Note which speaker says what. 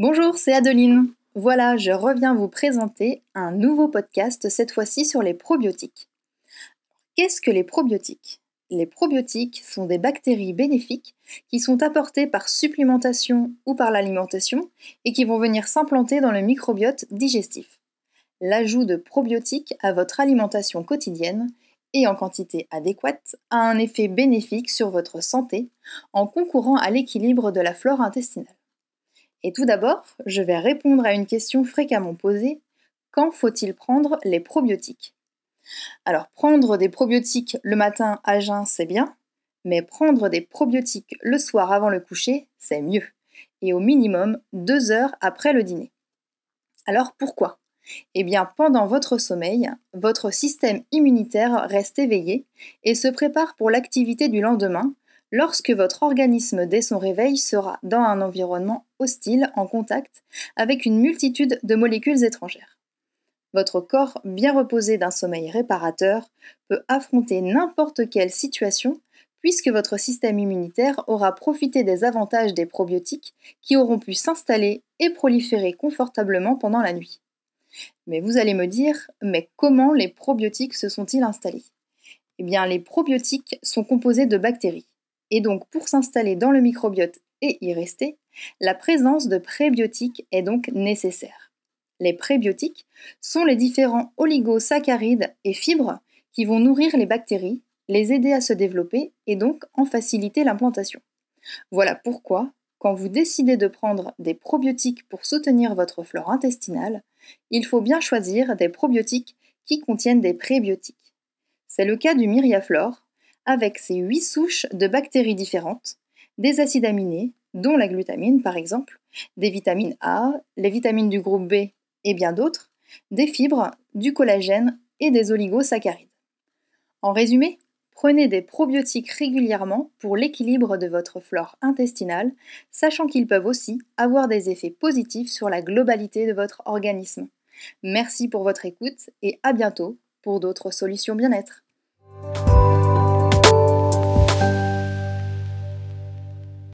Speaker 1: Bonjour, c'est Adeline. Voilà, je reviens vous présenter un nouveau podcast, cette fois-ci sur les probiotiques. Qu'est-ce que les probiotiques Les probiotiques sont des bactéries bénéfiques qui sont apportées par supplémentation ou par l'alimentation et qui vont venir s'implanter dans le microbiote digestif. L'ajout de probiotiques à votre alimentation quotidienne et en quantité adéquate a un effet bénéfique sur votre santé en concourant à l'équilibre de la flore intestinale. Et tout d'abord, je vais répondre à une question fréquemment posée. Quand faut-il prendre les probiotiques Alors prendre des probiotiques le matin à jeun, c'est bien, mais prendre des probiotiques le soir avant le coucher, c'est mieux, et au minimum deux heures après le dîner. Alors pourquoi Eh bien, pendant votre sommeil, votre système immunitaire reste éveillé et se prépare pour l'activité du lendemain, lorsque votre organisme dès son réveil sera dans un environnement hostile en contact avec une multitude de molécules étrangères. Votre corps bien reposé d'un sommeil réparateur peut affronter n'importe quelle situation puisque votre système immunitaire aura profité des avantages des probiotiques qui auront pu s'installer et proliférer confortablement pendant la nuit. Mais vous allez me dire, mais comment les probiotiques se sont-ils installés Eh bien, les probiotiques sont composés de bactéries. Et donc, pour s'installer dans le microbiote et y rester, la présence de prébiotiques est donc nécessaire. Les prébiotiques sont les différents oligosaccharides et fibres qui vont nourrir les bactéries, les aider à se développer et donc en faciliter l'implantation. Voilà pourquoi, quand vous décidez de prendre des probiotiques pour soutenir votre flore intestinale, il faut bien choisir des probiotiques qui contiennent des prébiotiques. C'est le cas du Myriaflore, avec ses huit souches de bactéries différentes, des acides aminés, dont la glutamine par exemple, des vitamines A, les vitamines du groupe B et bien d'autres, des fibres, du collagène et des oligosaccharides. En résumé, prenez des probiotiques régulièrement pour l'équilibre de votre flore intestinale, sachant qu'ils peuvent aussi avoir des effets positifs sur la globalité de votre organisme. Merci pour votre écoute et à bientôt pour d'autres solutions bien-être.